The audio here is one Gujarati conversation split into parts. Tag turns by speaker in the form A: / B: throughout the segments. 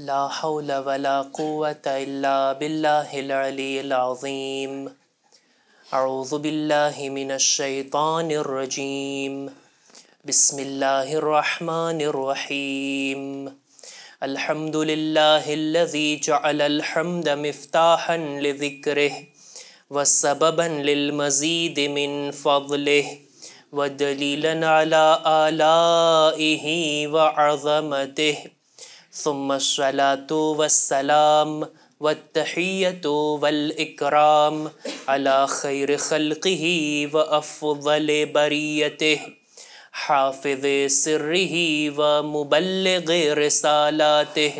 A: ला हौल वला क़ुवत इल्ला बिल्लाहिल अलील अज़ीम अऊज़ु बिल्लाहि मिनश शैतानिर रजीम बिस्मिल्लाहिर रहमानिर रहीम अल्हम्दुलिल्लाहिल्लज़ी जअलल हम्द मिफ्ताहन लिज़िक्रिहि वसबबन लिलमज़ीद मिन फ़ज़लिहि व दलीलन अला आलाइहि व अज़मतिहि ثم الصلاة والسلام والتحية والإكرام على خير خلقه وأفضل بريته حافظ سره ومبلغ رسالاته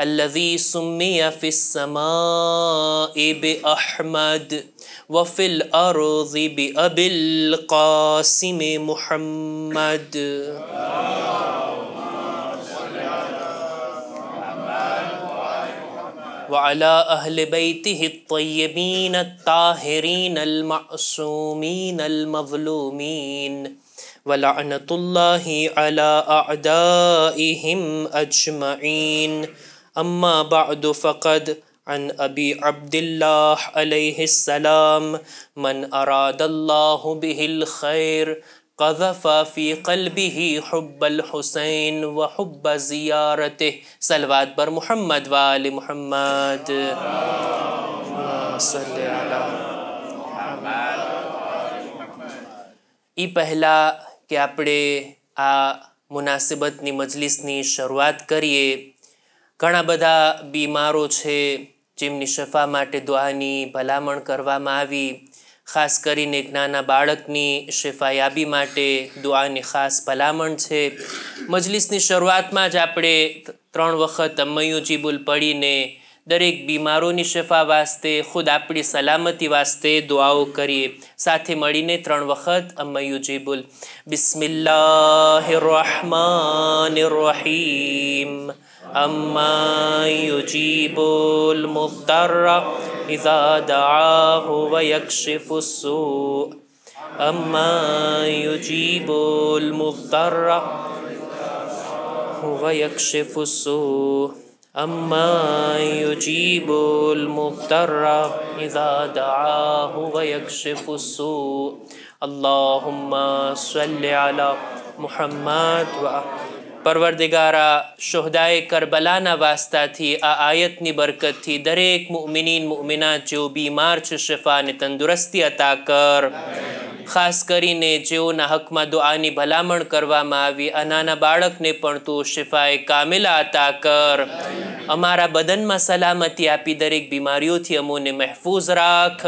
A: الذي سمي في السماء بأحمد وفي الأرض بأبي القاسم محمد وعلى أهل بيته الطيبين الطاهرين المعصومين المظلومين ولعنة الله على أعدائهم أجمعين أما بعد فقد عن أبي عبد الله عليه السلام من أراد الله به الخير قذف في قلبه حب الحسین و حب زیارته سلوات بر محمد و آل محمد صلی એ પહેલાં કે આપણે આ મુનાસિબતની મજલિસની શરૂઆત કરીએ ઘણા બધા બીમારો છે જેમની શફા માટે દુઆની ભલામણ કરવામાં આવી ખાસ કરીને નાના બાળકની શેફાયાબી માટે દુઆની ખાસ ભલામણ છે મજલિસની શરૂઆતમાં જ આપણે ત્રણ વખત અમૈયુજીબુલ પડીને દરેક બીમારોની શેફા વાસ્તે ખુદ આપણી સલામતી વાસ્તે દુઆઓ કરીએ સાથે મળીને ત્રણ વખત અમયુજીબુલ બિસ્મિલ્લાહ રહમાન રહીમ أما يجيب المضطر إذا دعاه ويكشف السوء أما يجيب المضطر ويكشف السوء أما يجيب المضطر إذا دعاه ويكشف السوء اللهم صل على محمد وأهل પરવરદિગારા શોહદાએ કરબલાના વાસ્તાથી આ આયતની બરકતથી દરેક મુમિનીન મુમિના જેઓ બીમાર છે શિફાને તંદુરસ્તી અતા કર ખાસ કરીને જેઓના હકમાં દુઆની ભલામણ કરવામાં આવી અનાના બાળકને પણ તું શિફાએ કામેલા અતા કર અમારા બદનમાં સલામતી આપી દરેક બીમારીઓથી અમોને મહેફૂઝ રાખ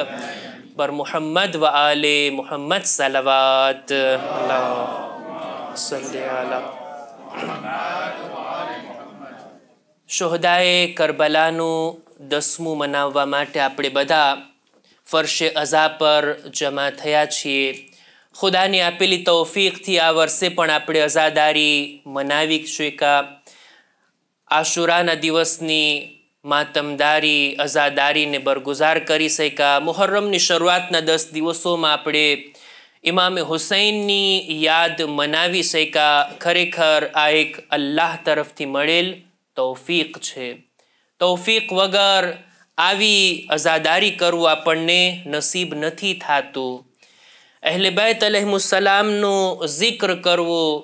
A: પર મુહમ્મદ વ આલે મુહમ્મદ સલવાત સલ્લા શોહદાએ કરબલાનું દસમું મનાવવા માટે આપણે બધા ફરશે અઝા પર જમા થયા છીએ ખુદાની આપેલી તૌફીકથી આ વર્ષે પણ આપણે અઝાદારી મનાવી શેકા આશુરાના દિવસની માતમદારી અઝાદારીને બરગુજાર કરી શકા મુહર્રમની શરૂઆતના દસ દિવસોમાં આપણે ઇમામ હુસૈનની યાદ મનાવી શકા ખરેખર આ એક અલ્લાહ તરફથી મળેલ તૌફીક છે તૌફીક વગર આવી અઝાદારી કરવું આપણને નસીબ નથી થતું અહેલે બેત અલહમુસલામનું જિક્ર કરવું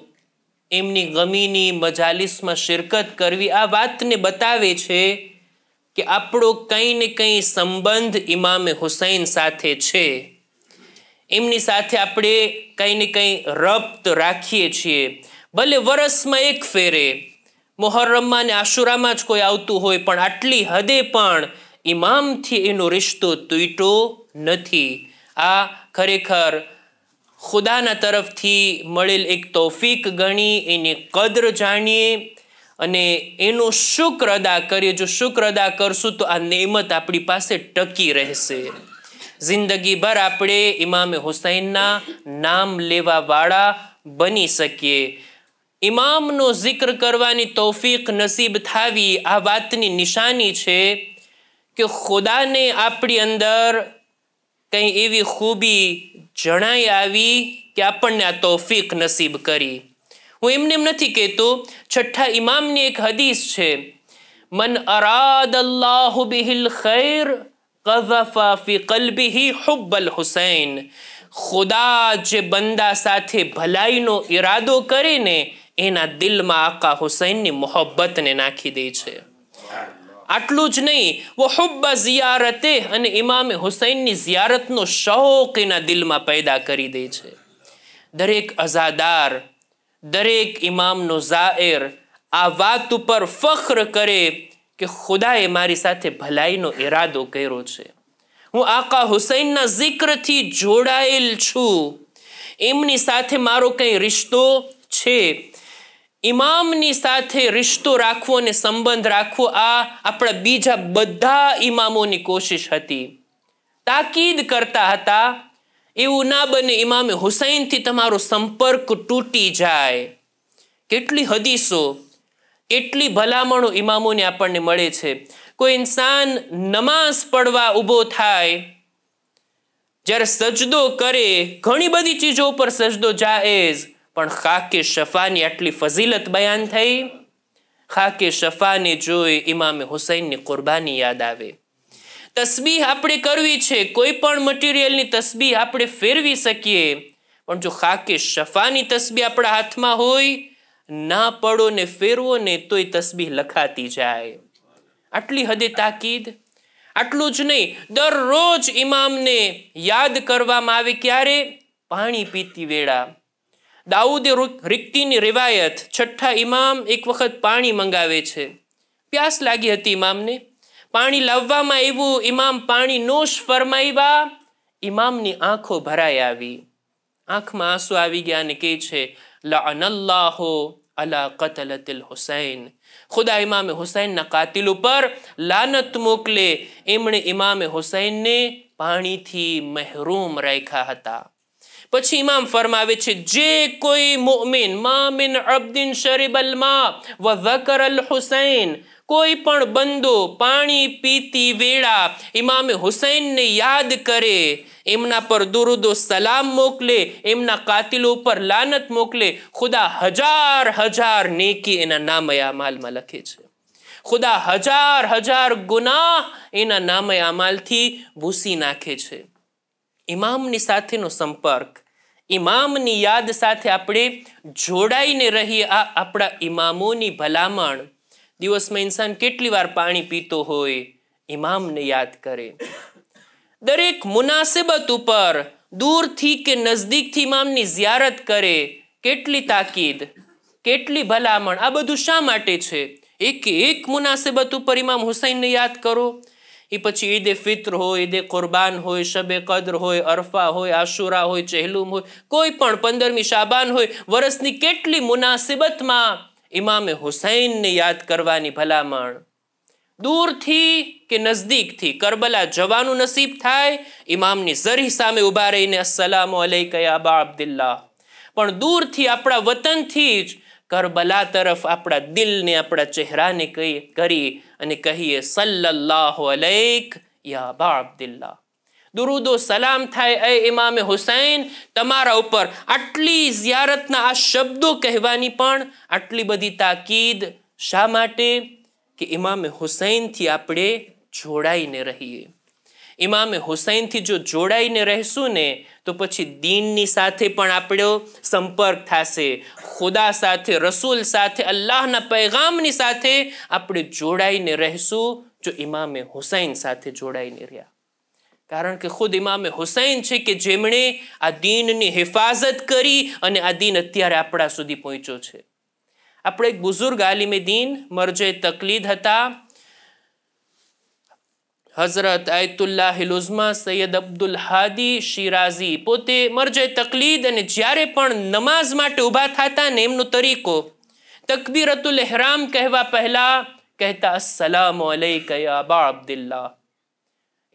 A: એમની ગમીની મજાલિસમાં શિરકત કરવી આ વાતને બતાવે છે કે આપણો કંઈ ને કંઈ સંબંધ ઇમામ હુસૈન સાથે છે એમની સાથે આપણે કંઈ ને કંઈ રપ્ત રાખીએ છીએ ભલે વરસમાં એક ફેરે મોહર્રમમાં ને આશુરામાં જ કોઈ આવતું હોય પણ આટલી હદે પણ ઇમામથી એનો રિશ્તો તૂટ્યો નથી આ ખરેખર ખુદાના તરફથી મળેલ એક તોફીક ગણી એની કદર જાણીએ અને એનો શુક્ર અદા કરીએ જો શુક્ર અદા કરશું તો આ નિયમત આપણી પાસે ટકી રહેશે જિંદગીભર આપણે ઇમામ હુસૈનના નામ લેવાવાળા બની શકીએ ઇમામનો જિક્ર કરવાની તોફીક નસીબ થાવી આ વાતની નિશાની છે કે ખુદાને આપણી અંદર કંઈ એવી ખૂબી જણાઈ આવી કે આપણને આ તોફીક નસીબ કરી હું એમને એમ નથી કહેતો છઠ્ઠા ઇમામની એક હદીસ છે મન અરાદ અલ્લાહ બિહિલ ખૈર કઝફા ફી હુબ્બલ હુસૈન ખુદા જે બંદા સાથે ભલાઈનો ઈરાદો કરીને એના દિલમાં આકા હુસૈનની મોહબ્બતને નાખી દે છે આટલું જ નહીં વો હુબ્બા ઝિયારતે અને ઇમામે હુસૈનની ઝિયારતનો શોખ એના દિલમાં પેદા કરી દે છે દરેક અઝાદાર દરેક ઇમામનો ઝાહેર આ વાત ઉપર ફખ્ર કરે કે ખુદાએ મારી સાથે ભલાઈનો ઈરાદો કર્યો છે હું આકા હુસૈનના જિક્રથી જોડાયેલ છું એમની સાથે મારો કંઈ રિશ્તો છે ઇમામની સાથે રિશ્તો રાખવો અને સંબંધ રાખવો આ આપણા બીજા બધા ઇમામોની કોશિશ હતી તાકીદ કરતા હતા એવું ના બને ઇમામે હુસૈનથી તમારો સંપર્ક તૂટી જાય કેટલી હદીસો એટલી ભલામણો ઇમામોને આપણને મળે છે કોઈ ઇન્સાન નમાઝ પડવા ઊભો થાય જ્યારે સજદો કરે ઘણી બધી ચીજો ઉપર સજદો જાએઝ પણ ખાકે શફાની આટલી ફઝીલત બયાન થઈ ખાકે શફાને જોઈ ઇમામે હુસૈનની કુરબાની યાદ આવે તસબીહ આપણે કરવી છે કોઈ પણ મટીરિયલની તસબીહ આપણે ફેરવી શકીએ પણ જો ખાકે શફાની તસબીહ આપણા હાથમાં હોય ના પડો ને ફેરવો ને તોય તસબીહ લખાતી જાય આટલી હદે તાકીદ આટલું જ નહીં દરરોજ ઇમામને યાદ કરવામાં આવે ક્યારે પાણી પીતી વેળા દાઉદે રિક્તિની રિવાયત છઠ્ઠા ઇમામ એક વખત પાણી મંગાવે છે પ્યાસ લાગી હતી ઇમામને પાણી લાવવામાં આવ્યું ઇમામ પાણી નોશ ફરમાવ્યા ઇમામની આંખો ભરાઈ આવી આંખમાં આંસુ આવી ગયા અને કહે છે લ અનલ્લાહો અલા કતલતિલ હુસૈન ખુદા ઇમામે હુસૈનના કાતિલ ઉપર લાનત મોકલે એમણે ઇમામે હુસૈનને પાણીથી મહેરૂમ રાખ્યા હતા પછી ઇમામ ફરમાવે છે જે કોઈ મોમિન મામિન અબ્દિન શરીબલ મા વ ઝકર અલ હુસૈન કોઈ પણ બંદો પાણી પીતી વેળા ઇમામે હુસૈનને યાદ કરે એમના પર દુરુદો સલામ મોકલે એમના કાતિલો ઉપર લાનત મોકલે ખુદા હજાર હજાર નેકી એના નામ અમાલમાં લખે છે ખુદા હજાર હજાર ગુનાહ એના નામ અમાલથી ભૂસી નાખે છે ઇમામની સાથેનો સંપર્ક ઇમામની યાદ સાથે આપણે જોડાઈને રહીએ આ આપણા ઇમામોની ભલામણ દિવસમાં ઇન્સાન કેટલી વાર પાણી પીતો હોય ઇમામને યાદ કરે દરેક મુનાસિબત ઉપર દૂરથી કે નજદીકથી ઇમામની ઝિયારત કરે કેટલી તાકીદ કેટલી ભલામણ આ બધું શા માટે છે એક એક મુનાસિબત ઉપર ઇમામ હુસૈનને યાદ કરો એ પછી ઈદે ફિત્ર હોય ઈદે કુરબાન હોય શબે કદ્ર હોય અરફા હોય આશુરા હોય ચહેલુમ હોય કોઈ પણ પંદરમી શાબાન હોય વર્ષની કેટલી મુનાસિબતમાં ઇમામે હુસૈનને યાદ કરવાની ભલામણ દૂરથી કે નજદીકથી કરબલા જવાનું નસીબ થાય ઇમામની ઝરી સામે ઊભા રહીને અસલામ અલૈકયા અબા પણ દૂરથી આપણા વતનથી જ કરબલા તરફ આપણા દિલને આપણા ચહેરાને કહી કરી અને કહીએ સલ્લાહ અલૈક યા અબા અબ્દુલ્લા દુરુદો સલામ થાય એ ઇમામે હુસૈન તમારા ઉપર આટલી ઝિયારતના આ શબ્દો કહેવાની પણ આટલી બધી તાકીદ શા માટે કે ઇમામ હુસૈનથી આપણે જોડાઈને રહીએ ઇમામ હુસૈનથી જો જોડાઈને રહેશું ને તો પછી દીનની સાથે પણ આપણો સંપર્ક થશે ખુદા સાથે રસૂલ સાથે અલ્લાહના પૈગામની સાથે આપણે જોડાઈને રહેશું જો ઇમામે હુસૈન સાથે જોડાઈને રહ્યા કારણ કે ખુદ ઇમામે હુસૈન છે કે જેમણે આ દીનની હિફાજત કરી અને આ દીન અત્યારે આપણા સુધી પહોંચ્યો છે આપણો એક બુઝુર્ગ આલિમ દીન મરજો તકલીદ હતા હઝરત આયતુલ્લાહ હિલુઝમા સૈયદ અબ્દુલ હાદી શિરાઝી પોતે મરજે તકલીદ અને જ્યારે પણ નમાઝ માટે ઊભા થતા ને એમનો તરીકો તકબીરતુલ હેરામ કહેવા પહેલા કહેતા અસલામ અબા અબ્દુલ્લા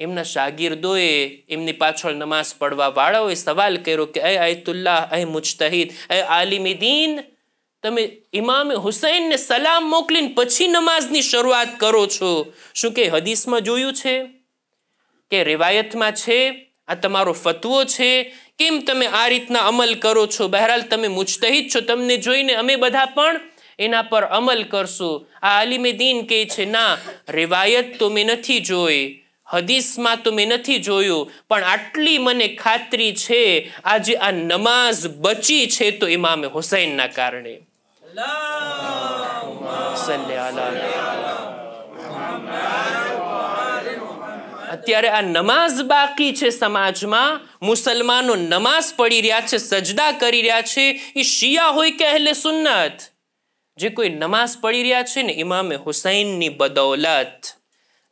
A: એમના શાગિર્દોએ એમની પાછળ નમાઝ પડવા વાળાઓએ સવાલ કર્યો કે અ આયતુલ્લાહ અ મુજતહીદ અ આલિમ દીન તમે ઇમામ હુસૈનને સલામ મોકલીને પછી નમાઝની શરૂઆત કરો છો શું કે હદીસમાં જોયું છે કે રિવાયતમાં છે આ તમારો ફતવો છે કેમ તમે આ રીતના અમલ કરો છો બહેરહાલ તમે મુજતહિદ છો તમને જોઈને અમે બધા પણ એના પર અમલ કરશું આ આલિમે દીન કહે છે ના રિવાયત તો મેં નથી જોઈ હદીસમાં તો મેં નથી જોયું પણ આટલી મને ખાતરી છે આજે આ નમાઝ બચી છે તો ઇમામે હુસૈનના કારણે અત્યારે આ નમાઝ બાકી છે સમાજમાં મુસલમાનો નમાઝ પડી રહ્યા છે સજદા કરી રહ્યા છે એ શિયા હોય કે અહેલે સુન્નત જે કોઈ નમાઝ પડી રહ્યા છે ને ઇમામે હુસૈનની બદૌલત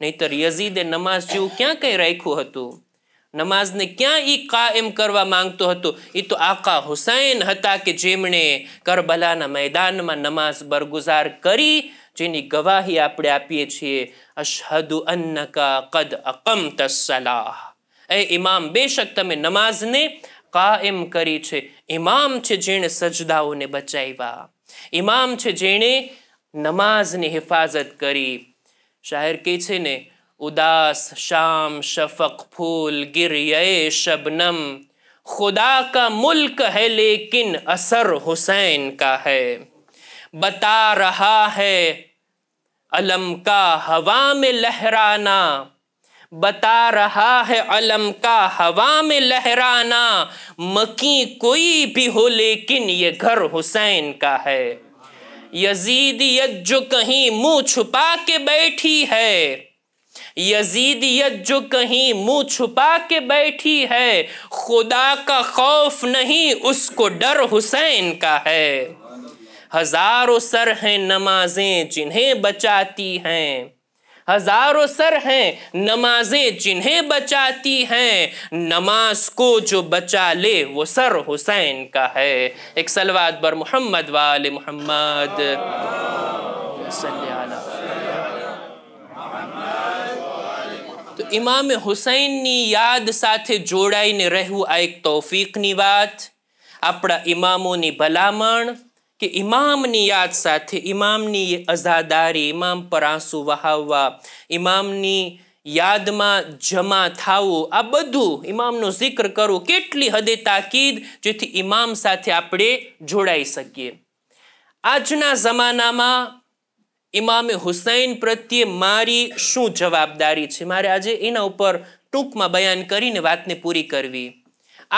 A: નહીતર યઝીદે નમાઝ જેવું ક્યાં કંઈ રાખ્યું હતું નમાઝને ક્યાં એ કાયમ કરવા માંગતો હતો એ તો આકા હુસૈન હતા કે જેમણે કરબલાના મેદાનમાં નમાઝ બરગુઝાર કરી જેની ગવાહી આપણે આપીએ છીએ અશહદુ અન્નકા કદ અકમ તસલાહ એ ઇમામ બેશક તમે નમાઝને કાયમ કરી છે ઇમામ છે જેણે સજદાઓને બચાવ્યા ઇમામ છે જેણે નમાઝની હિફાજત કરી શાયર કહે છે ને उदास शाम शफक फूल गिर ये शबनम खुदा का मुल्क है लेकिन असर हुसैन का है बता रहा है अलम का हवा में लहराना बता रहा है अलम का हवा में लहराना मकी कोई भी हो लेकिन ये घर हुसैन का है यजीदियत जो कहीं मुंह छुपा के बैठी है यजीदियत जो कहीं मुंह छुपा के बैठी है खुदा का खौफ नहीं उसको डर हुसैन का है हजारों सर हैं नमाजें जिन्हें बचाती हैं हजारों सर हैं नमाजें जिन्हें बचाती हैं नमाज को जो बचा ले वो सर हुसैन का है एक सलवाद बर मोहम्मद वाल मोहम्मद તો ઇમામ હુસૈનની યાદ સાથે જોડાઈને રહેવું આ એક તૌફીકની વાત આપણા ઇમામોની ભલામણ કે ઇમામની યાદ સાથે ઇમામની અઝાદારી ઇમામ પર આંસુ વહાવવા ઇમામની યાદમાં જમા થવું આ બધું ઇમામનો જિક્ર કરવું કેટલી હદે તાકીદ જેથી ઇમામ સાથે આપણે જોડાઈ શકીએ આજના જમાનામાં ઇમામે હુસૈન પ્રત્યે મારી શું જવાબદારી છે મારે આજે એના ઉપર ટૂંકમાં બયાન કરીને વાતને પૂરી કરવી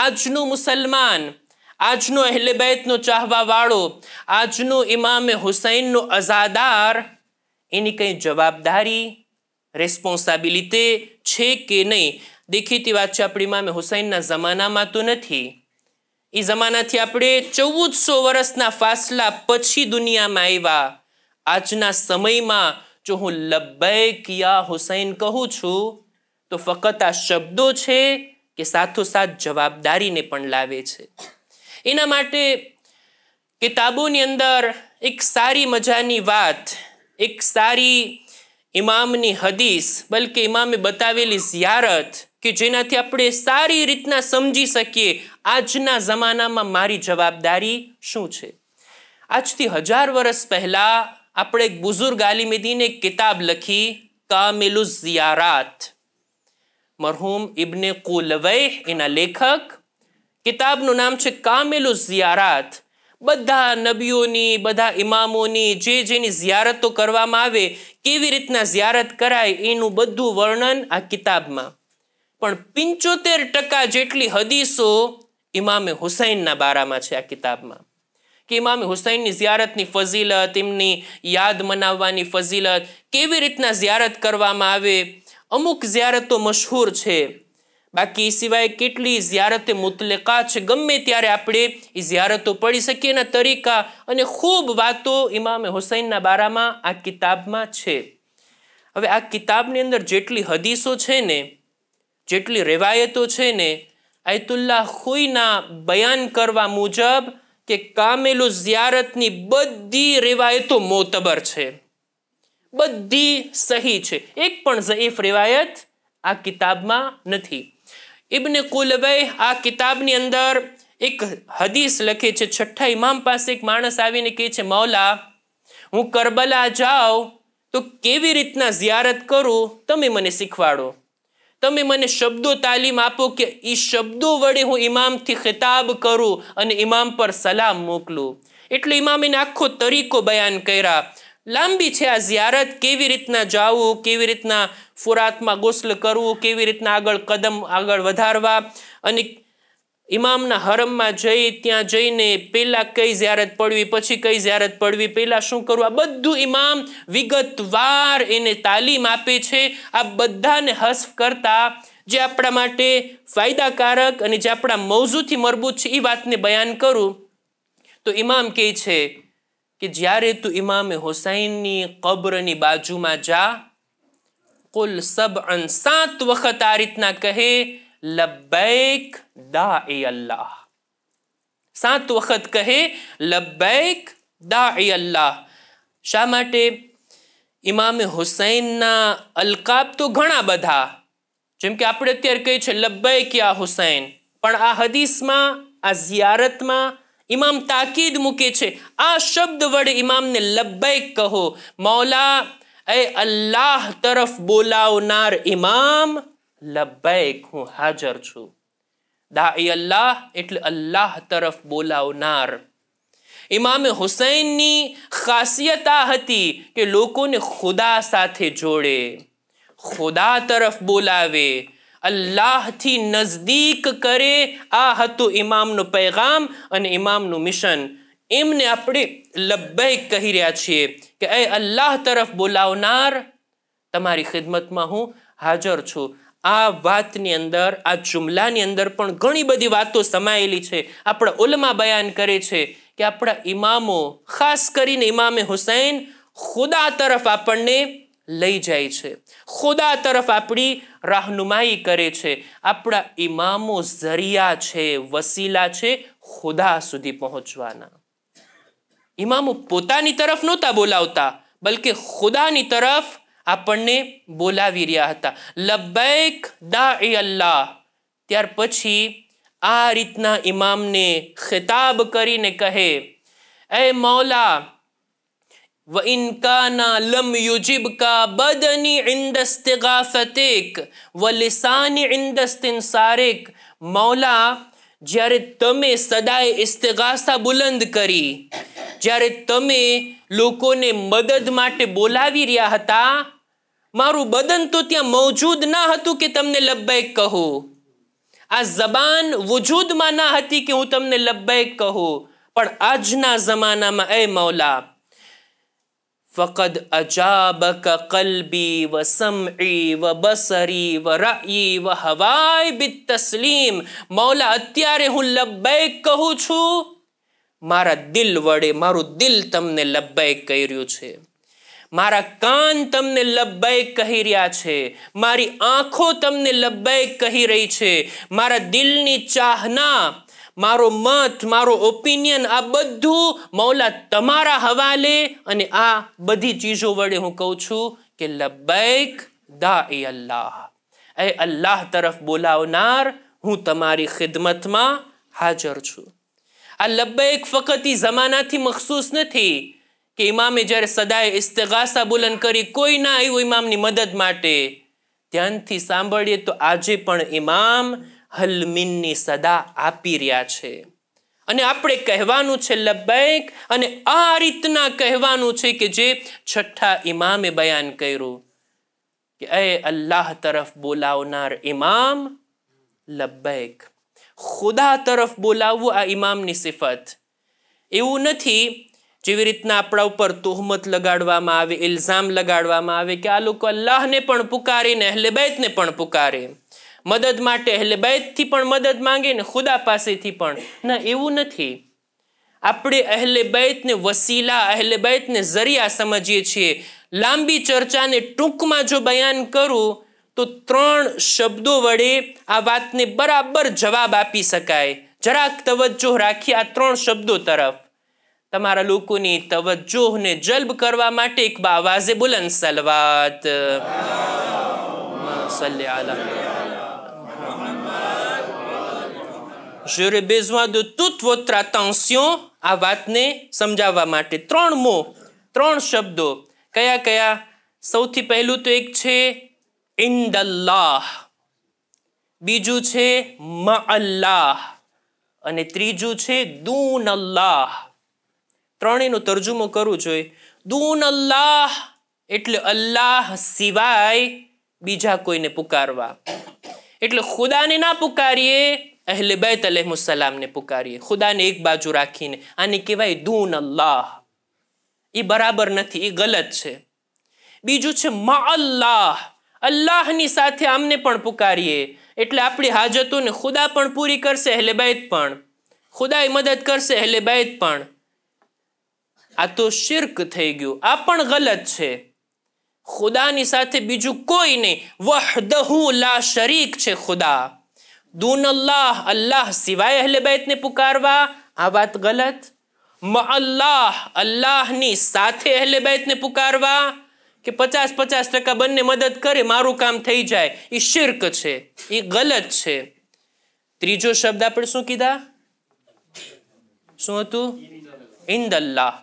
A: આજનો મુસલમાન આજનો અહેલે ચાહવાવાળો ચાહવા વાળો આજનો ઇમામે હુસૈનનો અઝાદાર એની કંઈ જવાબદારી રેસ્પોન્સાબિલિટી છે કે નહીં દેખીતી વાત છે આપણે ઇમામે હુસૈનના જમાનામાં તો નથી એ જમાનાથી આપણે ચૌદસો વર્ષના ફાસલા પછી દુનિયામાં આવ્યા આજના સમયમાં જો હું લબ્બૈ કિયા હુસૈન કહું છું તો ફક્ત આ શબ્દો છે કે સાથોસાથ જવાબદારીને પણ લાવે છે એના માટે કિતાબોની અંદર એક સારી મજાની વાત એક સારી ઇમામની હદીસ બલકે ઇમામે બતાવેલી ઝિયારત કે જેનાથી આપણે સારી રીતના સમજી શકીએ આજના જમાનામાં મારી જવાબદારી શું છે આજથી હજાર વર્ષ પહેલાં આપણે એક બુઝુર્ગ આલિમિદીને કિતાબ લખી કામિલુ ઝિયારાત મરહૂમ ઇબ્ને કુલવૈ એના લેખક કિતાબનું નામ છે કામિલુ ઝિયારાત બધા નબીઓની બધા ઇમામોની જે જેની ઝિયારતો કરવામાં આવે કેવી રીતના ઝિયારત કરાય એનું બધું વર્ણન આ કિતાબમાં પણ પંચોતેર ટકા જેટલી હદીસો ઇમામે હુસૈનના બારામાં છે આ કિતાબમાં કે ઇમામ હુસૈનની ઝિયારતની ફઝીલત એમની યાદ મનાવવાની ફઝીલત કેવી રીતના ઝિયારત કરવામાં આવે અમુક ઝિયારતો મશહૂર છે બાકી સિવાય કેટલી ઝિયારતે મુતલેકા છે ગમે ત્યારે આપણે એ ઝિયારતો પડી શકીએ એના તરીકા અને ખૂબ વાતો ઇમામ હુસૈનના બારામાં આ કિતાબમાં છે હવે આ કિતાબની અંદર જેટલી હદીસો છે ને જેટલી રેવાયતો છે ને આયતુલ્લાહ ખુઈના બયાન કરવા મુજબ કે કામેલું ઝિયારતની બધી રિવાયતો મોતબર છે બધી સહી છે એક પણ ઝઈફ રિવાયત આ કિતાબમાં નથી ઇબ્ન કુલબૈ આ કિતાબની અંદર એક હદીસ લખે છે છઠ્ઠા ઇમામ પાસે એક માણસ આવીને કહે છે મૌલા હું કરબલા જાઉં તો કેવી રીતના ઝિયારત કરું તમે મને શીખવાડો તમે મને શબ્દો તાલીમ આપો કે એ શબ્દો વડે હું ઇમામથી ખિતાબ કરું અને ઇમામ પર સલામ મોકલું એટલે ઇમામીને આખો તરીકો બયાન કર્યા લાંબી છે આ ઝિયારત કેવી રીતના જાવું કેવી રીતના ફુરાતમાં ગોસલ કરવું કેવી રીતના આગળ કદમ આગળ વધારવા અને ઇમામના હરમમાં જઈ ત્યાં જઈને પહેલાં કઈ ઝ્યારત પડવી પછી કઈ ઝ્યારત પડવી પહેલાં શું કરવું આ બધું ઇમામ વિગતવાર એને તાલીમ આપે છે આ બધાને હસ્ફ કરતા જે આપણા માટે ફાયદાકારક અને જે આપણા મૌજૂથી મરબૂત છે એ વાતને બયાન કરું તો ઇમામ કહે છે કે જ્યારે તું ઇમામે હુસૈનની કબ્રની બાજુમાં જા કુલ સબ અન સાત વખત આ રીતના કહે લબ્બૈક દા એ અલ્લાહ સાત વખત કહે લબ્બૈક દા એ અલ્લાહ શા માટે ઇમામ હુસૈનના અલકાબ તો ઘણા બધા જેમ કે આપણે અત્યારે કહીએ છીએ લબ્બૈક યા હુસૈન પણ આ હદીસમાં આ ઝિયારતમાં ઇમામ તાકીદ મૂકે છે આ શબ્દ વડે ઇમામને લબ્બૈક કહો મૌલા એ અલ્લાહ તરફ બોલાવનાર ઇમામ લબ્બૈક હું હાજર છું દાઈ અલ્લાહ એટલે અલ્લાહ તરફ બોલાવનાર ઇમામ હુસૈનની ખાસિયત આ હતી કે લોકોને ખુદા સાથે જોડે ખુદા તરફ બોલાવે અલ્લાહથી નજદીક કરે આ હતું ઇમામનો પૈગામ અને ઇમામનું મિશન એમને આપણે લબ્બૈક કહી રહ્યા છીએ કે એ અલ્લાહ તરફ બોલાવનાર તમારી ખિદમતમાં હું હાજર છું આ વાતની અંદર આ જુમલાની અંદર પણ ઘણી બધી વાતો સમાયેલી છે આપણા ઉલમા બયાન કરે છે કે આપણા ઇમામો ખાસ કરીને ઇમામે હુસૈન ખુદા તરફ આપણને લઈ જાય છે ખુદા તરફ આપણી રાહનુમાઈ કરે છે આપણા ઇમામો ઝરિયા છે વસીલા છે ખુદા સુધી પહોંચવાના ઇમામો પોતાની તરફ નહોતા બોલાવતા બલકે ખુદાની તરફ આપણને બોલાવી રહ્યા હતા લબ્બૈક દા એ અલ્લાહ ત્યાર પછી આ રીતના ઇમામને ખિતાબ કરીને કહે એ મૌલા وإن كان لم يجبك بدني عند استغاثتك ولساني જ્યારે તમે સદાય ઇસ્તગાસા બુલંદ કરી જ્યારે તમે લોકોને મદદ માટે બોલાવી રહ્યા હતા મારું બદન તો ત્યાં મોજૂદ ના હતું કે તમને લબ્બૈક કહો આ જબાન વજૂદમાં ના હતી કે હું તમને લબ્બૈક કહો પણ આજના જમાનામાં એ મૌલા ફકદ અજાબક કલબી વ સમઈ વ બસરી વ રઈ વ હવાય બિત તસ્લીમ મૌલા અત્યારે હું લબ્બૈક કહું છું મારા દિલ વડે મારું દિલ તમને લબ્બૈક કર્યું છે મારા કાન તમને લબ્બૈક કહી રહ્યા છે મારી આંખો તમને લબ્બૈક કહી રહી છે મારા દિલની ચાહના મારો મત મારો ઓપિનિયન આ બધું મૌલા તમારા હવાલે અને આ બધી ચીજો વડે હું કહું છું કે લબ્બૈક દા એ અલ્લાહ એ અલ્લાહ તરફ બોલાવનાર હું તમારી ખિદમતમાં હાજર છું આ લબ્બૈક ફક્ત એ જમાનાથી મખસૂસ નથી કે ઇમામે જ્યારે સદાય ઇસ્તગાસા બુલંદ કરી કોઈ ના આવ્યું ઇમામની મદદ માટે ધ્યાનથી સાંભળીએ તો આજે પણ ઇમામ હલમીનની સદા આપી રહ્યા છે અને આપણે કહેવાનું છે લબ્બેક અને આ રીતના કહેવાનું છે કે જે છઠ્ઠા ઇમામે બયાન કર્યું કે એ અલ્લાહ તરફ બોલાવનાર ઇમામ લબ્બેક ખુદા તરફ બોલાવવું આ ઇમામની સિફત એવું નથી જેવી રીતના આપણા ઉપર તોહમત લગાડવામાં આવે ઇલ્ઝામ લગાડવામાં આવે કે આ લોકો અલ્લાહને પણ પુકારે ને અહેલે બૈતને પણ પુકારે મદદ માટે અહેલે બૈતથી પણ મદદ માંગે ને ખુદા પાસેથી પણ ના એવું નથી આપણે અહેલે બૈતને વસીલા અહેલે બૈતને જરિયા સમજીએ છીએ લાંબી ચર્ચાને ટૂંકમાં જો બયાન કરું તો ત્રણ શબ્દો વડે આ વાતને બરાબર જવાબ આપી શકાય જરાક તવજ્જો રાખી આ ત્રણ શબ્દો તરફ તમારા લોકોની તવજ્જોને જલ્બ કરવા માટે એક બાવાઝે બોલન સલવાત Je aurais besoin de toute votre attention આ વાતને સમજાવવા માટે ત્રણ મો ત્રણ શબ્દો કયા કયા સૌથી પહેલું તો એક છે ઇન્દલ્લાહ બીજું છે મ અલ્લાહ અને ત્રીજું છે દૂન અલ્લાહ ત્રણેયનો તર્જુમો કરવું જોઈએ દૂન અલ્લાહ એટલે અલ્લાહ સિવાય બીજા કોઈને પુકારવા એટલે ખુદાને ના પુકારીએ અહલે બૈત અલહમુસલામને પુકારીએ ખુદાને એક બાજુ રાખીને આને કહેવાય દૂન અલ્લાહ એ બરાબર નથી એ ગલત છે બીજું છે મા અલ્લાહ અલ્લાહની સાથે અમને પણ પુકારીએ એટલે આપણી હાજતોને ખુદા પણ પૂરી કરશે અહલે બૈત પણ ખુદાએ મદદ કરશે અહલે બૈત પણ આ તો શિર્ક થઈ ગયું આ પણ ગલત છે ખુદાની સાથે બીજું કોઈ નહીં વહદહુ લા શરીક છે ખુદા દુન અલ્લાહ અલ્લાહ સિવાય અહલે બૈતને પુકારવા આ વાત ગલત અલ્લાહ અલ્લાહની સાથે અહલે બૈતને પુકારવા કે પચાસ પચાસ ટકા બંને મદદ કરે મારું કામ થઈ જાય એ શિર્ક છે એ ગલત છે ત્રીજો શબ્દ આપણે શું કીધા શું હતું ઇન્દ અલ્લાહ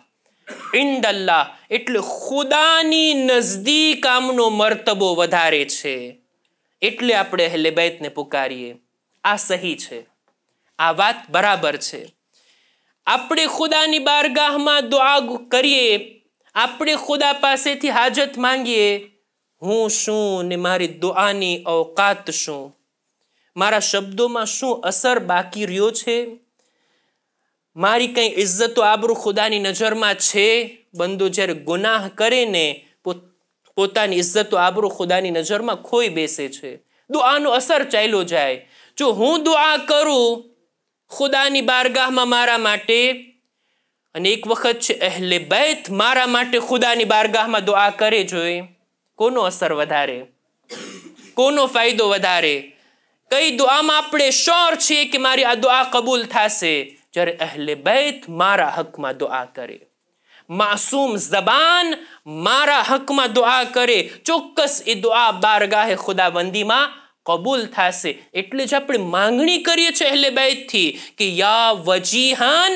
A: ઇન્ડલ્લા એટલે ખુદાની નજદીક આમનો મર્તબો વધારે છે એટલે આપણે હલેબૈતને પુકારીએ આ સહી છે આ વાત બરાબર છે આપણે ખુદાની બારગાહમાં દુઆ કરીએ આપણે ખુદા પાસેથી હાજત માંગીએ હું શું ને મારી દુઆની અવકાત શું મારા શબ્દોમાં શું અસર બાકી રહ્યો છે મારી કંઈ ઇજ્જત આબરૂ ખુદાની નજરમાં છે બંદો જ્યારે ગુનાહ કરે ને પોતાની ઇજ્જત આબરૂ ખુદાની નજરમાં ખોઈ બેસે છે દુઆનો અસર ચાલ્યો જાય જો હું દુઆ કરું ખુદાની બારગાહમાં મારા માટે અને એક વખત છે અહેલે બૈત મારા માટે ખુદાની બારગાહમાં દુઆ કરે જોઈએ કોનો અસર વધારે કોનો ફાયદો વધારે કઈ દુઆમાં આપણે શ્યોર છીએ કે મારી આ દુઆ કબૂલ થશે જ્યારે અહલે બૈત મારા હકમાં દુઆ કરે માસૂમ જબાન મારા હકમાં દુઆ કરે ચોક્કસ એ દુઆ બારગાહે ખુદાબંદીમાં કબૂલ થશે એટલે જ આપણે માંગણી કરીએ છીએ અહલે બૈતથી કે યા વજીહાન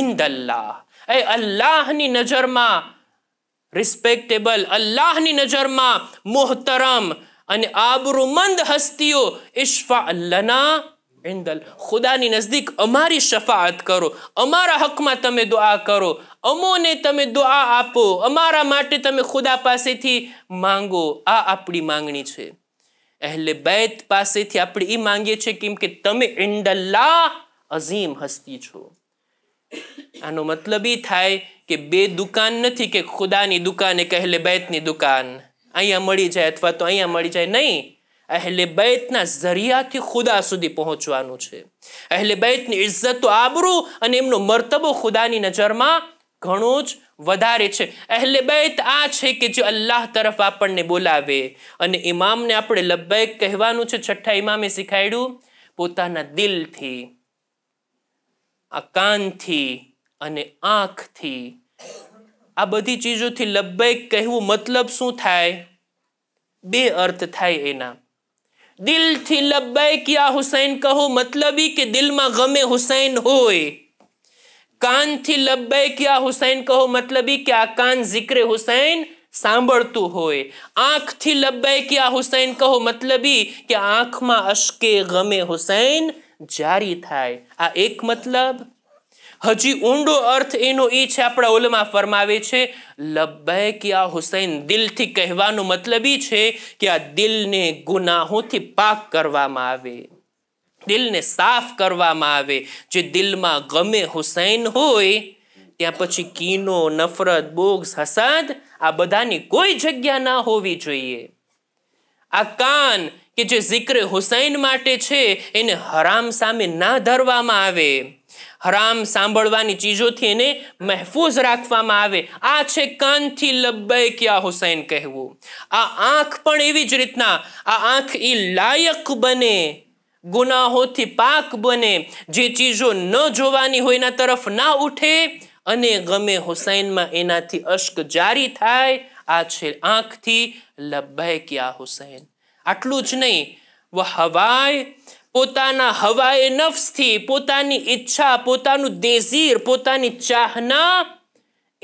A: ઇન્દ અલ્લાહ એ અલ્લાહની નજરમાં રિસ્પેક્ટેબલ અલ્લાહની નજરમાં મોહતરમ અને આબરૂમંદ હસ્તીઓ ઇશ્ફા અલ્લાના ઇન્દલ ખુદાની નજદીક અમારી શફાત કરો અમારા હકમાં તમે દુઆ કરો અમોને તમે દુઆ આપો અમારા માટે તમે ખુદા પાસેથી માંગો આ આપણી માંગણી છે અહેલે બૈત પાસેથી આપણે એ માંગીએ છીએ કેમ કે તમે ઇન્ડલ્લા અઝીમ હસ્તી છો આનો મતલબ એ થાય કે બે દુકાન નથી કે ખુદાની દુકાન એક અહેલે બૈતની દુકાન અહીંયા મળી જાય અથવા તો અહીંયા મળી જાય નહીં અહેલે બૈતના ઝરિયાથી ખુદા સુધી પહોંચવાનું છે અહેલે બૈતની ઇજ્જત તો આબરૂ અને એમનો મર્તબો ખુદાની નજરમાં ઘણું જ વધારે છે અહેલે બૈત આ છે કે જે અલ્લાહ તરફ આપણને બોલાવે અને ઇમામને આપણે લબ્બૈક કહેવાનું છે છઠ્ઠા ઇમામે શીખાયડ્યું પોતાના દિલથી આ કાનથી અને આંખથી આ બધી ચીજોથી લબ્બૈક કહેવું મતલબ શું થાય બે અર્થ થાય એના દિલથી લબ્બૈક યા હુસૈન કહો મતલબી કે દિલમાં ગમે હુસૈન હોય કાનથી લબ્બૈક યા હુસૈન કહો મતલબી કે આ કાન ઝિક્રે હુસૈન સાંભળતું હોય આંખથી લબ્બૈક યા હુસૈન કહો મતલબી કે આંખમાં અશ્કે ગમે હુસૈન જારી થાય આ એક મતલબ હજી ઊંડો અર્થ એનો એ છે આપણા ઓલમાં ફરમાવે છે લબ્બે કે આ હુસૈન દિલથી કહેવાનો મતલબ એ છે કે આ દિલને ગુનાહોથી પાક કરવામાં આવે દિલને સાફ કરવામાં આવે જે દિલમાં ગમે હુસૈન હોય ત્યાં પછી કીનો નફરત બોગ્સ હસાદ આ બધાની કોઈ જગ્યા ના હોવી જોઈએ આ કાન કે જે જિક્ર હુસૈન માટે છે એને હરામ સામે ના ધરવામાં આવે હરામ સાંભળવાની ચીજોથી એને મહેફૂઝ રાખવામાં આવે આ છે કાનથી લબ્બે ક્યા હુસૈન કહેવું આ આંખ પણ એવી જ રીતના આ આંખ એ લાયક બને ગુનાહોથી પાક બને જે ચીજો ન જોવાની હોય એના તરફ ના ઉઠે અને ગમે હુસૈનમાં એનાથી અશ્ક જારી થાય આ છે આંખથી લબ્બે ક્યા હુસૈન આટલું જ નહીં વહવાય પોતાના હવાએ નફ્સથી પોતાની ઈચ્છા પોતાનું દેઝીર પોતાની ચાહના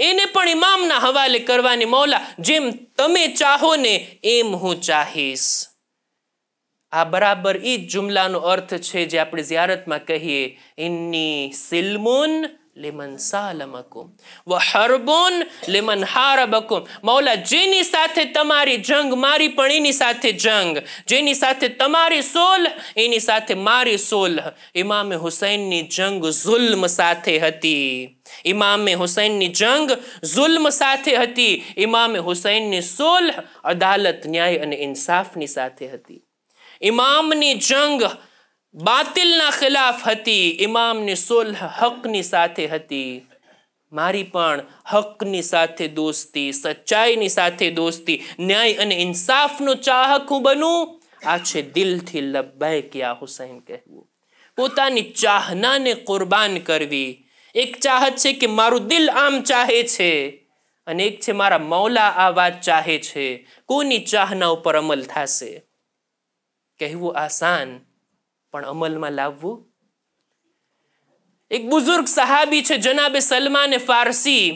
A: એને પણ ઇમામના હવાલે કરવાની મૌલા જેમ તમે ચાહો ને એમ હું ચાહીશ આ બરાબર એ જ જુમલાનો અર્થ છે જે આપણે ઝિયારતમાં કહીએ એની સિલમુન લેમન સાલમકુમ વ હરબુન લેમન હારબકુમ મૌલા જેની સાથે તમારી જંગ મારી પણ એની સાથે જંગ જેની સાથે તમારી સોલ એની સાથે મારી સોલ ઇમામે હુસૈનની જંગ ઝુલ્મ સાથે હતી ઇમામે હુસૈનની જંગ ઝુલ્મ સાથે હતી ઇમામે હુસૈનની સોલ અદાલત ન્યાય અને ઇન્સાફની સાથે હતી ઇમામની જંગ બાતિલના ખિલાફ હતી ઇમામની સુલહ હકની સાથે હતી મારી પણ હકની સાથે દોસ્તી સચ્ચાઈની સાથે દોસ્તી ન્યાય અને ઇન્સાફનો ચાહક હું બનું આ છે દિલથી લબ્બાય ક્યા હુસૈન કહેવું પોતાની ચાહનાને કુરબાન કરવી એક ચાહત છે કે મારું દિલ આમ ચાહે છે અને એક છે મારા મૌલા આ વાત ચાહે છે કોની ચાહના ઉપર અમલ થશે કહેવું આસાન પણ અમલમાં લાવવું એક બુઝુર્ગ સહાબી છે જનાબે સલમાન ફારસી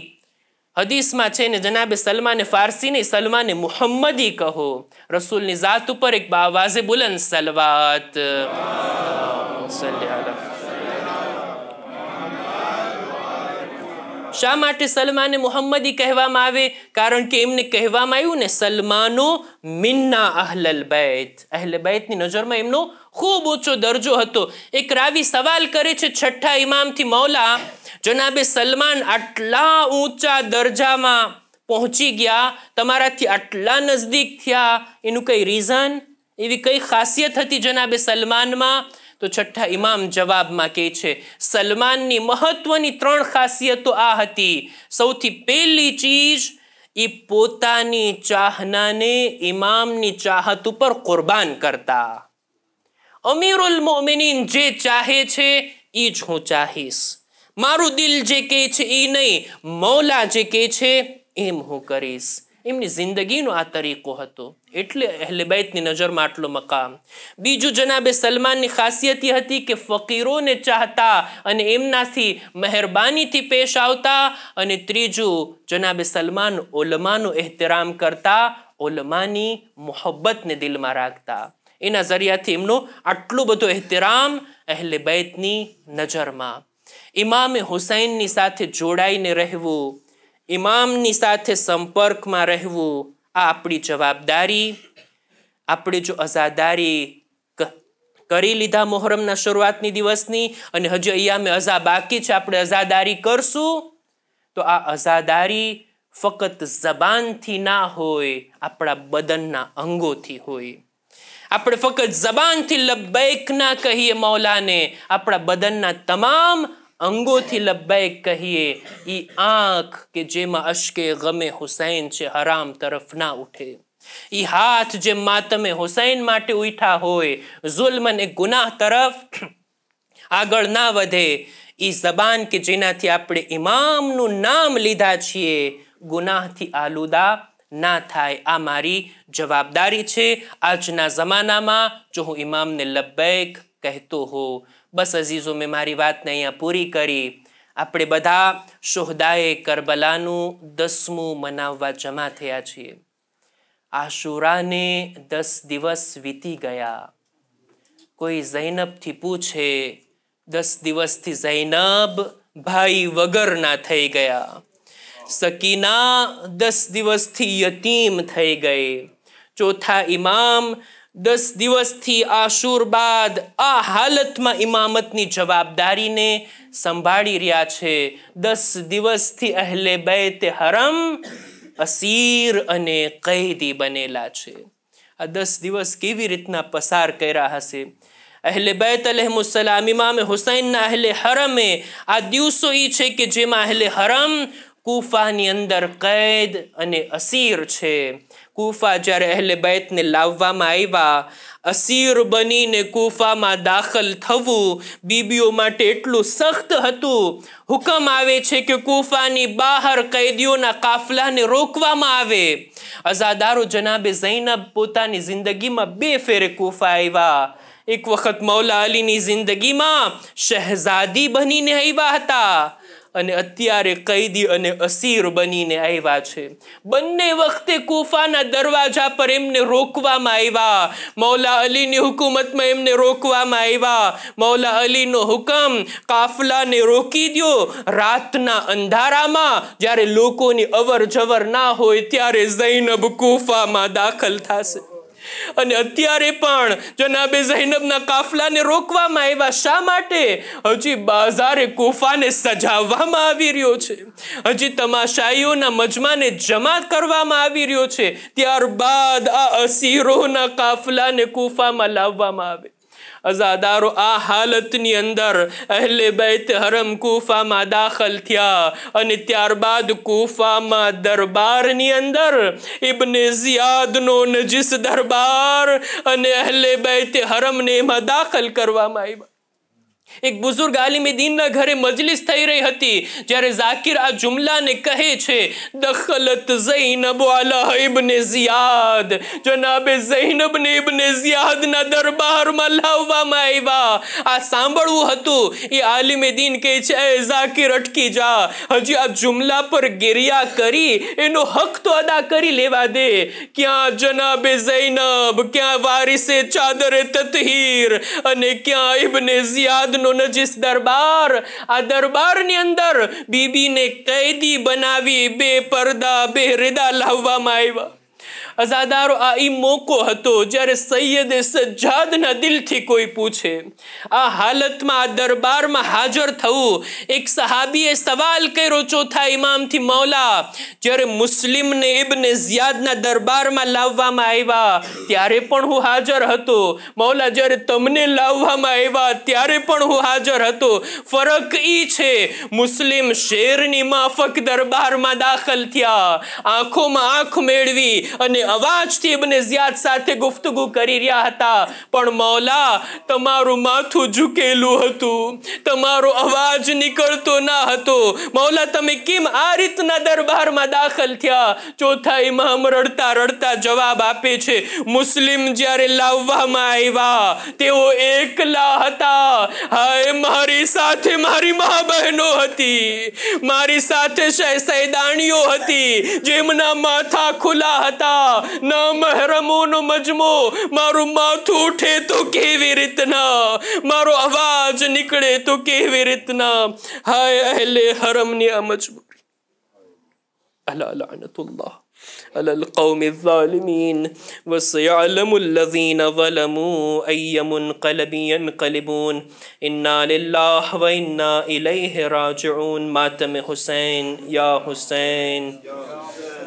A: હદીસમાં છે ને જનાબે સલમાને ફારસી નહીં સલમાને મુહમ્મદી કહો રસૂલની જાત ઉપર એક બાવાઝે બુલંદ સલવાત શા માટે સલમાને મુહમ્મદી કહેવામાં આવે કારણ કે એમને કહેવામાં આવ્યું ને સલમાનો મિન્ના અહલલ બૈત અહલ બૈતની નજરમાં એમનો ખૂબ ઊંચો દરજ્જો હતો એક રાવી સવાલ કરે છે છઠ્ઠા ઇમામથી મૌલા જનાબે સલમાન આટલા ઊંચા દરજામાં પહોંચી ગયા તમારાથી આટલા નજદીક થયા એનું કંઈ રીઝન એવી કઈ ખાસિયત હતી જનાબે સલમાનમાં તો છઠ્ઠા ઇમામ જવાબમાં કહે છે સલમાનની મહત્વની ત્રણ ખાસિયતો આ હતી સૌથી પહેલી ચીજ એ પોતાની ચાહનાને ઇમામની ચાહત ઉપર કુરબાન કરતા અમીરુલ મોમિનીન જે ચાહે છે એ જ હું ચાહીશ મારું દિલ જે કહે છે એ નહીં મૌલા જે કહે છે એમ હું કરીશ એમની જિંદગીનો આ તરીકો હતો એટલે અહેલે બૈતની નજરમાં આટલો મકામ બીજું જનાબે સલમાનની ખાસિયત હતી કે ફકીરોને ચાહતા અને એમનાથી મહેરબાનીથી પેશ આવતા અને ત્રીજું જનાબે સલમાન ઓલમાનો એહતરામ કરતા ઓલમાની મોહબ્બતને દિલમાં રાખતા એના નજરિયાથી એમનું આટલું બધો એહતરામ અહેલે બૈતની નજરમાં ઇમામ હુસૈનની સાથે જોડાઈને રહેવું ઇમામની સાથે સંપર્કમાં રહેવું આ આપણી જવાબદારી આપણે જો અઝાદારી કરી લીધા મોહરમના શરૂઆતની દિવસની અને હજી અહીંયા મેં અઝા બાકી છે આપણે અઝાદારી કરશું તો આ અઝાદારી ફક્ત જબાનથી ના હોય આપણા બદનના અંગોથી હોય આપણે ફક્ત જબાનથી લબ્બૈક ના કહીએ મૌલાને આપણા બદનના તમામ અંગોથી લબ્બૈક કહીએ એ આંખ કે જેમાં અશ્કે ગમે હુસૈન છે હરામ તરફ ના ઉઠે એ હાથ જે માતમે હુસૈન માટે ઉઠા હોય જુલ્મન એ ગુનાહ તરફ આગળ ના વધે એ જબાન કે જેનાથી આપણે ઇમામનું નામ લીધા છીએ ગુનાહથી આલુદા ના થાય આ મારી જવાબદારી છે આજના જમાનામાં જો હું ઇમામને લબ્બેક કહેતો હો બસ અઝીઝો મેં મારી વાતને અહીંયા પૂરી કરી આપણે બધા શોહદાએ કરબલાનું દસમું મનાવવા જમા થયા છીએ આ શુરાને દસ દિવસ વીતી ગયા કોઈ ઝૈનબથી પૂછે દસ દિવસથી ઝૈનબ ભાઈ વગરના થઈ ગયા સકીના દસ દિવસથી યતીમ થઈ ગઈ ચોથા ઇમામ દસ દિવસથી આશુર બાદ આ હાલતમાં ઇમામતની જવાબદારીને સંભાળી રહ્યા છે દસ દિવસથી અહલે બૈત હરમ અસીર અને કૈદી બનેલા છે આ દસ દિવસ કેવી રીતના પસાર કર્યા હશે અહેલે બૈત અલહમુસલામ ઇમામે હુસૈનના અહેલે હરમે આ દિવસો એ છે કે જેમાં અહેલે હરમ કૂફાની અંદર કૈદ અને અસીર છે કૂફા જ્યારે અહેલે બૈતને લાવવામાં આવ્યા અસીર બનીને કૂફામાં દાખલ થવું બીબીઓ માટે એટલું સખ્ત હતું હુકમ આવે છે કે કૂફાની બહાર કૈદીઓના કાફલાને રોકવામાં આવે અઝાદારો જનાબે ઝૈનબ પોતાની જિંદગીમાં બે ફેરે કૂફા આવ્યા એક વખત મૌલા અલીની જિંદગીમાં શહેઝાદી બનીને આવ્યા હતા અને અત્યારે કૈદી અને અસીર બનીને આવ્યા છે બંને વખતે કૂફાના દરવાજા પર એમને રોકવામાં આવ્યા મૌલા અલીની હુકુમતમાં એમને રોકવામાં આવ્યા મૌલા અલીનો હુકમ કાફલાને રોકી દો રાતના અંધારામાં જ્યારે લોકોની અવર જવર ના હોય ત્યારે જૈનબ કૂફામાં દાખલ થશે અને અત્યારે પણ જનાબે ઝૈનબના કાફલાને રોકવામાં આવ્યા શા માટે હજી બાજારે કુફાને સજાવવામાં આવી રહ્યો છે હજી તમાશાઈઓના મજમાને જમા કરવામાં આવી રહ્યો છે ત્યારબાદ આ અસીરોના કાફલાને કુફામાં લાવવામાં આવે અઝાદારો આ હાલતની અંદર અહેલે બૈત હરમ કુફામાં દાખલ થયા અને ત્યારબાદ કુફામાં દરબારની અંદર ઇબને ઝિયાદનો નજીસ દરબાર અને અહેલે બૈત હરમને એમાં દાખલ કરવામાં આવ્યા એક બુઝુર્ગ આલિમે દીનના ઘરે મજલિસ થઈ રહી હતી જ્યારે ઝાકિર આ જુમલાને કહે છે દખલત ઝૈનબ અલા ઇબ્ન ઝિયાદ જનાબે ઝૈનબ ને ઇબ્ન ઝિયાદના દરબારમાં લાવવામાં આવ્યા આ સાંભળવું હતું એ આલિમે દીન કહે છે એ ઝાકિર અટકી જા હજી આ જુમલા પર ગિરિયા કરી એનો હક તો અદા કરી લેવા દે ક્યાં જનાબે ઝૈનબ ક્યાં વારિસે ચાદરે તતહીર અને ક્યાં ઇબ્ન ઝિયાદ ભગવાનનો નજીસ દરબાર આ દરબારની અંદર બીબીને કેદી બનાવી બે પરદા બે રેદા લાવવામાં આવ્યા અઝાદારો આ ઈ મોકો હતો જ્યારે સૈયદે સજ્જાદના દિલથી કોઈ પૂછે આ હાલતમાં આ દરબારમાં હાજર થવું એક સહાબીએ સવાલ કર્યો ચોથા ઇમામથી મૌલા જ્યારે મુસ્લિમને ઇબને ઝિયાદના દરબારમાં લાવવામાં આવ્યા ત્યારે પણ હું હાજર હતો મૌલા જ્યારે તમને લાવવામાં આવ્યા ત્યારે પણ હું હાજર હતો ફરક ઈ છે મુસ્લિમ શેરની માફક દરબારમાં દાખલ થયા આંખોમાં આંખ મેળવી અને અવાજથી ઇબને ઝિયાદ સાથે ગુફ્તગુ કરી રહ્યા હતા પણ મૌલા તમારું માથું ઝુકેલું હતું તમારો અવાજ નીકળતો ના હતો મૌલા તમે કેમ આ રીતના દરબારમાં દાખલ થયા ચોથા ઇમામ રડતા રડતા જવાબ આપે છે મુસ્લિમ જ્યારે લાવવામાં આવ્યા તેઓ એકલા હતા હાય મારી સાથે મારી મા બહેનો હતી મારી સાથે સૈદાણીઓ હતી જેમના માથા ખુલ્લા હતા રીતના ના મહરમોનો મજમો મારું માથું ઉઠે તો કેવી રીતના મારો અવાજ નીકળે તો કેવી રીતના હાય અહેલે હરમની આ મજબૂરી અલા લાનતુલ્લાહ على القوم الظالمين وسيعلم الذين ظلموا أي منقلب ينقلبون إنا لله وإنا إليه راجعون ماتم حسين يا حسين, يا حسين.